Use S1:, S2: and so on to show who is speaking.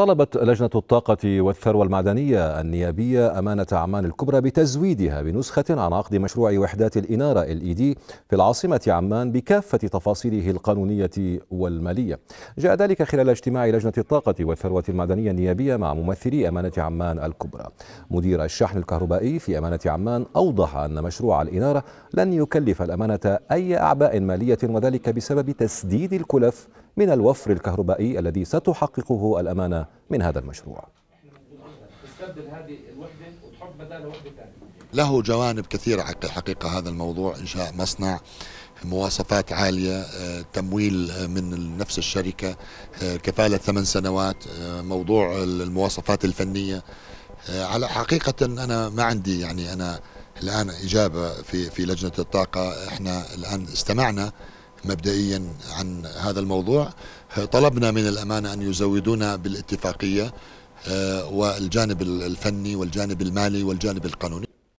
S1: طلبت لجنة الطاقة والثروة المعدنية النيابية أمانة عمان الكبرى بتزويدها بنسخة عن عقد مشروع وحدات الإنارة LED في العاصمة عمان بكافة تفاصيله القانونية والمالية جاء ذلك خلال اجتماع لجنة الطاقة والثروة المعدنية النيابية مع ممثلي أمانة عمان الكبرى مدير الشحن الكهربائي في أمانة عمان أوضح أن مشروع الإنارة لن يكلف الأمانة أي أعباء مالية وذلك بسبب تسديد الكلف من الوفر الكهربائي الذي ستحققه الأمانة
S2: من هذا المشروع
S3: هذه الوحدة وتحط بدالها وحدة ثانية
S2: له جوانب كثيرة حقيقة هذا الموضوع إنشاء مصنع مواصفات عالية آه، تمويل آه، من نفس الشركة آه، كفالة ثمان سنوات موضوع المواصفات الفنية على حقيقة أنا ما عندي يعني أنا الآن إجابة في في لجنة الطاقة إحنا الآن استمعنا مبدئيا عن هذا الموضوع طلبنا من الأمانة أن يزودونا بالاتفاقية آه، والجانب الفني والجانب المالي والجانب القانوني